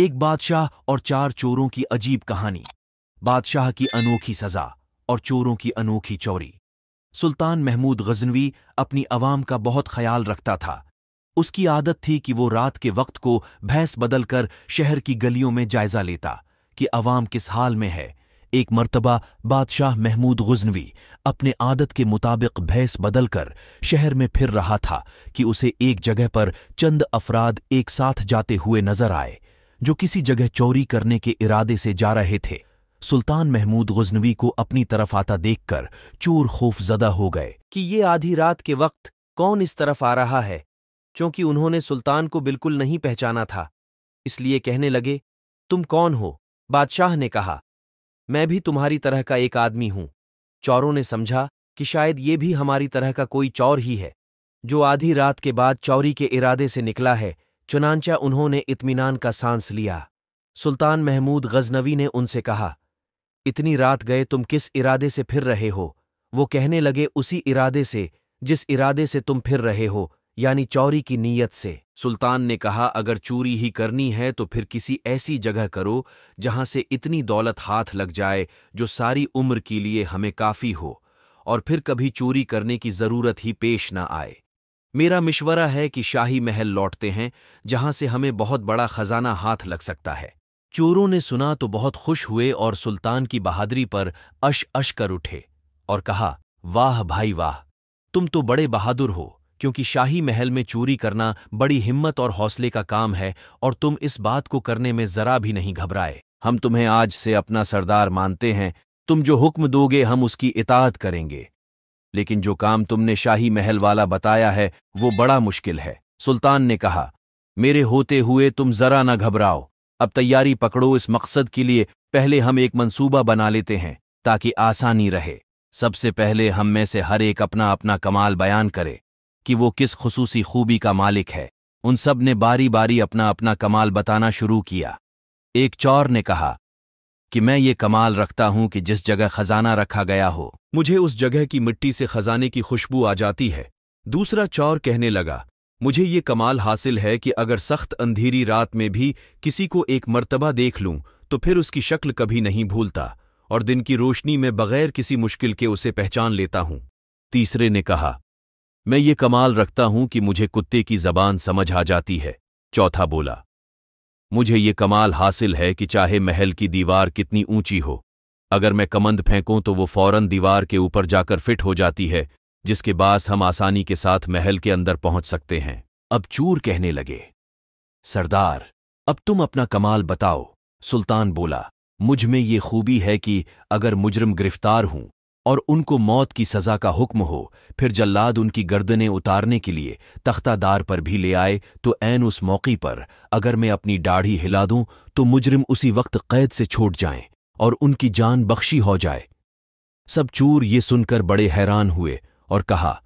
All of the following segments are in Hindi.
एक बादशाह और चार चोरों की अजीब कहानी बादशाह की अनोखी सजा और चोरों की अनोखी चोरी सुल्तान महमूद गजनवी अपनी आवाम का बहुत ख्याल रखता था उसकी आदत थी कि वो रात के वक्त को भैंस बदलकर शहर की गलियों में जायजा लेता कि अवाम किस हाल में है एक मर्तबा बादशाह महमूद गुजनवी अपने आदत के मुताबिक भैंस बदलकर शहर में फिर रहा था कि उसे एक जगह पर चंद अफराद एक साथ जाते हुए नजर आए जो किसी जगह चोरी करने के इरादे से जा रहे थे सुल्तान महमूद गजनवी को अपनी तरफ आता देखकर चोर खौफजदा हो गए कि ये आधी रात के वक्त कौन इस तरफ आ रहा है क्योंकि उन्होंने सुल्तान को बिल्कुल नहीं पहचाना था इसलिए कहने लगे तुम कौन हो बादशाह ने कहा मैं भी तुम्हारी तरह का एक आदमी हूं चौरों ने समझा कि शायद ये भी हमारी तरह का कोई चौर ही है जो आधी रात के बाद चौरी के इरादे से निकला है चुनानचा उन्होंने इत्मीनान का सांस लिया सुल्तान महमूद गजनवी ने उनसे कहा इतनी रात गए तुम किस इरादे से फिर रहे हो वो कहने लगे उसी इरादे से जिस इरादे से तुम फिर रहे हो यानी चौरी की नीयत से सुल्तान ने कहा अगर चोरी ही करनी है तो फिर किसी ऐसी जगह करो जहां से इतनी दौलत हाथ लग जाए जो सारी उम्र के लिए हमें काफी हो और फिर कभी चोरी करने की जरूरत ही पेश न आए मेरा मिशवरा है कि शाही महल लौटते हैं जहां से हमें बहुत बड़ा खजाना हाथ लग सकता है चोरों ने सुना तो बहुत खुश हुए और सुल्तान की बहादुरी पर अश अश कर उठे और कहा वाह भाई वाह तुम तो बड़े बहादुर हो क्योंकि शाही महल में चोरी करना बड़ी हिम्मत और हौसले का काम है और तुम इस बात को करने में जरा भी नहीं घबराए हम तुम्हें आज से अपना सरदार मानते हैं तुम जो हुक्म दोगे हम उसकी इतात करेंगे लेकिन जो काम तुमने शाही महल वाला बताया है वो बड़ा मुश्किल है सुल्तान ने कहा मेरे होते हुए तुम जरा ना घबराओ अब तैयारी पकड़ो इस मकसद के लिए पहले हम एक मंसूबा बना लेते हैं ताकि आसानी रहे सबसे पहले हम में से हर एक अपना अपना कमाल बयान करे कि वो किस खसूसी खूबी का मालिक है उन सब ने बारी बारी अपना अपना कमाल बताना शुरू किया एक चौर ने कहा कि मैं ये कमाल रखता हूं कि जिस जगह खजाना रखा गया हो मुझे उस जगह की मिट्टी से खजाने की खुशबू आ जाती है दूसरा चौर कहने लगा मुझे ये कमाल हासिल है कि अगर सख्त अंधेरी रात में भी किसी को एक मर्तबा देख लूं तो फिर उसकी शक्ल कभी नहीं भूलता और दिन की रोशनी में बगैर किसी मुश्किल के उसे पहचान लेता हूं तीसरे ने कहा मैं ये कमाल रखता हूं कि मुझे कुत्ते की जबान समझ आ जाती है चौथा बोला मुझे ये कमाल हासिल है कि चाहे महल की दीवार कितनी ऊंची हो अगर मैं कमंद फेंकूं तो वो फौरन दीवार के ऊपर जाकर फिट हो जाती है जिसके बाद हम आसानी के साथ महल के अंदर पहुंच सकते हैं अब चूर कहने लगे सरदार अब तुम अपना कमाल बताओ सुल्तान बोला मुझ में ये खूबी है कि अगर मुजरम गिरफ्तार हूं और उनको मौत की सजा का हुक्म हो फिर जल्लाद उनकी गर्दनें उतारने के लिए तख्तादार पर भी ले आए तो ऐन उस मौके पर अगर मैं अपनी दाढ़ी हिला दूं तो मुजरिम उसी वक्त कैद से छूट जाएं और उनकी जान बख्शी हो जाए सब चूर ये सुनकर बड़े हैरान हुए और कहा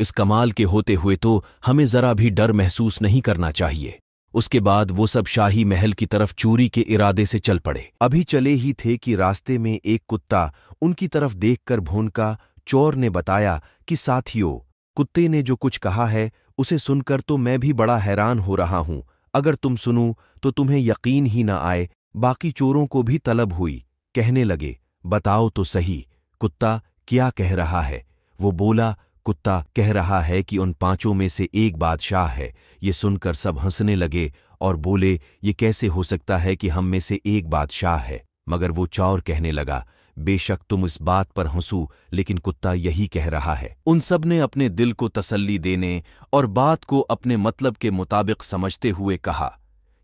इस कमाल के होते हुए तो हमें जरा भी डर महसूस नहीं करना चाहिए उसके बाद वो सब शाही महल की तरफ चूरी के इरादे से चल पड़े अभी चले ही थे कि रास्ते में एक कुत्ता उनकी तरफ देखकर भोनका चोर ने बताया कि साथियों कुत्ते ने जो कुछ कहा है उसे सुनकर तो मैं भी बड़ा हैरान हो रहा हूं अगर तुम सुनो तो तुम्हें यकीन ही ना आए बाकी चोरों को भी तलब हुई कहने लगे बताओ तो सही कुत्ता क्या कह रहा है वो बोला कुत्ता कह रहा है कि उन पांचों में से एक बादशाह है ये सुनकर सब हंसने लगे और बोले ये कैसे हो सकता है कि हम में से एक बादशाह है मगर वो चौर कहने लगा बेशक तुम इस बात पर हंसू लेकिन कुत्ता यही कह रहा है उन सब ने अपने दिल को तसल्ली देने और बात को अपने मतलब के मुताबिक समझते हुए कहा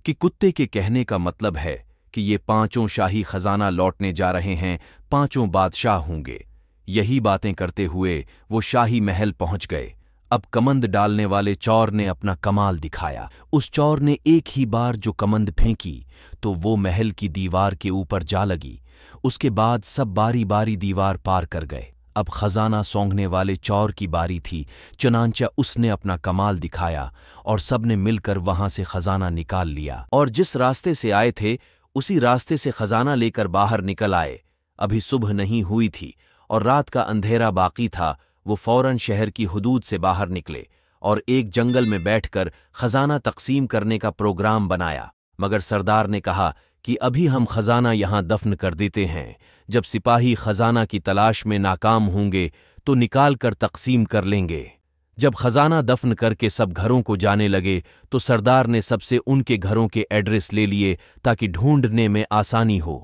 कि कुत्ते के कहने का मतलब है कि ये पांचों शाही खजाना लौटने जा रहे हैं पांचों बादशाह होंगे यही बातें करते हुए वो शाही महल पहुंच गए अब कमंद डालने वाले चौर ने अपना कमाल दिखाया उस चौर ने एक ही बार जो कमंद फेंकी तो वो महल की दीवार के ऊपर जा लगी उसके बाद सब बारी बारी दीवार पार कर गए अब खजाना सौंघने वाले चौर की बारी थी चनानचा उसने अपना कमाल दिखाया और सबने मिलकर वहां से खजाना निकाल लिया और जिस रास्ते से आए थे उसी रास्ते से खजाना लेकर बाहर निकल आए अभी सुबह नहीं हुई थी और रात का अंधेरा बाकी था वो फौरन शहर की हदूद से बाहर निकले और एक जंगल में बैठकर खजाना तकसीम करने का प्रोग्राम बनाया मगर सरदार ने कहा कि अभी हम खजाना यहां दफन कर देते हैं जब सिपाही खजाना की तलाश में नाकाम होंगे तो निकाल कर तकसीम कर लेंगे जब खजाना दफन करके सब घरों को जाने लगे तो सरदार ने सबसे उनके घरों के एड्रेस ले लिए ताकि ढूंढने में आसानी हो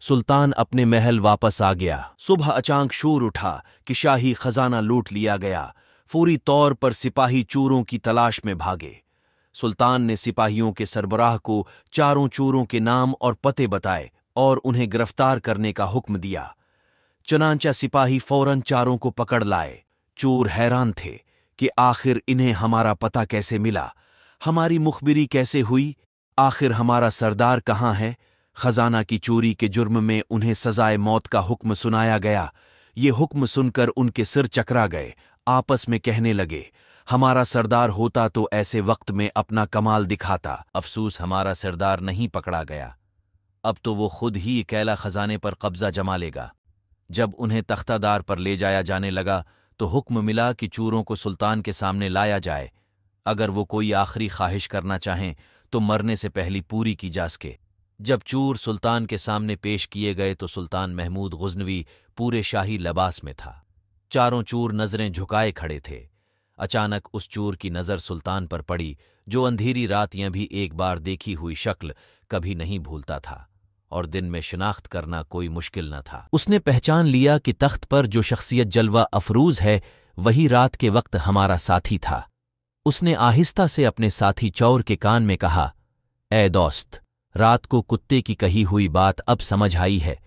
सुल्तान अपने महल वापस आ गया सुबह अचानक शोर उठा कि शाही खजाना लूट लिया गया फूरी तौर पर सिपाही चोरों की तलाश में भागे सुल्तान ने सिपाहियों के सरबराह को चारों चोरों के नाम और पते बताए और उन्हें गिरफ्तार करने का हुक्म दिया चनांचा सिपाही फौरन चारों को पकड़ लाए चोर हैरान थे कि आखिर इन्हें हमारा पता कैसे मिला हमारी मुखबिरी कैसे हुई आखिर हमारा सरदार कहाँ है खजाना की चोरी के जुर्म में उन्हें सजाए मौत का हुक्म सुनाया गया ये हुक्म सुनकर उनके सिर चकरा गए आपस में कहने लगे हमारा सरदार होता तो ऐसे वक्त में अपना कमाल दिखाता अफसोस हमारा सरदार नहीं पकड़ा गया अब तो वो खुद ही अकेला खजाने पर कब्जा जमा लेगा जब उन्हें तख्तादार पर ले जाया जाने लगा तो हुक्म मिला कि चूरों को सुल्तान के सामने लाया जाए अगर वो कोई आखिरी ख्वाहिश करना चाहें तो मरने से पहली पूरी की जा सके जब चूर सुल्तान के सामने पेश किए गए तो सुल्तान महमूद गुजनवी पूरे शाही लबास में था चारों चूर नजरें झुकाए खड़े थे अचानक उस चूर की नजर सुल्तान पर पड़ी जो अंधेरी रात यह भी एक बार देखी हुई शक्ल कभी नहीं भूलता था और दिन में शिनाख्त करना कोई मुश्किल न था उसने पहचान लिया कि तख्त पर जो शख्सियत जलवा अफरूज है वही रात के वक्त हमारा साथी था उसने आहिस्ता से अपने साथी चौर के कान में कहा ए दोस्त रात को कुत्ते की कही हुई बात अब समझ आई है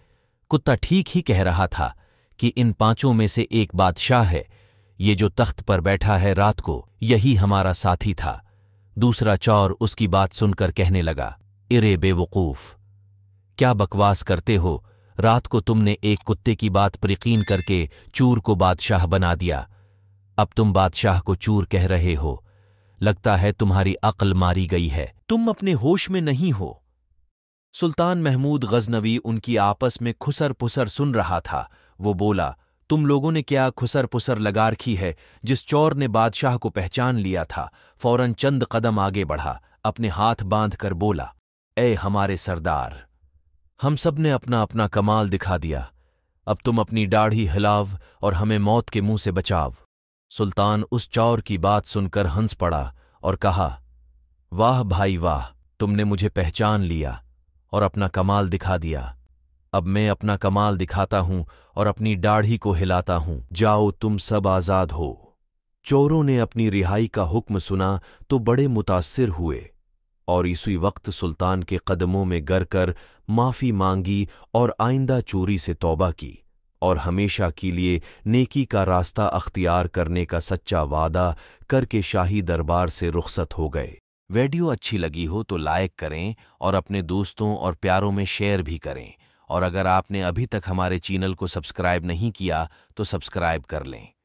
कुत्ता ठीक ही कह रहा था कि इन पांचों में से एक बादशाह है ये जो तख्त पर बैठा है रात को यही हमारा साथी था दूसरा चौर उसकी बात सुनकर कहने लगा इरे बेवकूफ क्या बकवास करते हो रात को तुमने एक कुत्ते की बात पर करके चूर को बादशाह बना दिया अब तुम बादशाह को चूर कह रहे हो लगता है तुम्हारी अक्ल मारी गई है तुम अपने होश में नहीं हो सुल्तान महमूद गजनवी उनकी आपस में खुसर पुसर सुन रहा था वो बोला तुम लोगों ने क्या खुसर पुसर लगा रखी है जिस चौर ने बादशाह को पहचान लिया था फौरन चंद कदम आगे बढ़ा अपने हाथ बांध कर बोला ए हमारे सरदार हम सब ने अपना अपना कमाल दिखा दिया अब तुम अपनी दाढ़ी हिलाव और हमें मौत के मुंह से बचाव सुल्तान उस चौर की बात सुनकर हंस पड़ा और कहा वाह भाई वाह तुमने मुझे पहचान लिया और अपना कमाल दिखा दिया अब मैं अपना कमाल दिखाता हूं और अपनी दाढ़ी को हिलाता हूं जाओ तुम सब आज़ाद हो चोरों ने अपनी रिहाई का हुक्म सुना तो बड़े मुतासिर हुए और इसी वक्त सुल्तान के कदमों में गर कर माफ़ी मांगी और आइंदा चोरी से तौबा की और हमेशा के लिए नेकी का रास्ता अख्तियार करने का सच्चा वादा करके शाही दरबार से रुखसत हो गए वीडियो अच्छी लगी हो तो लाइक करें और अपने दोस्तों और प्यारों में शेयर भी करें और अगर आपने अभी तक हमारे चैनल को सब्सक्राइब नहीं किया तो सब्सक्राइब कर लें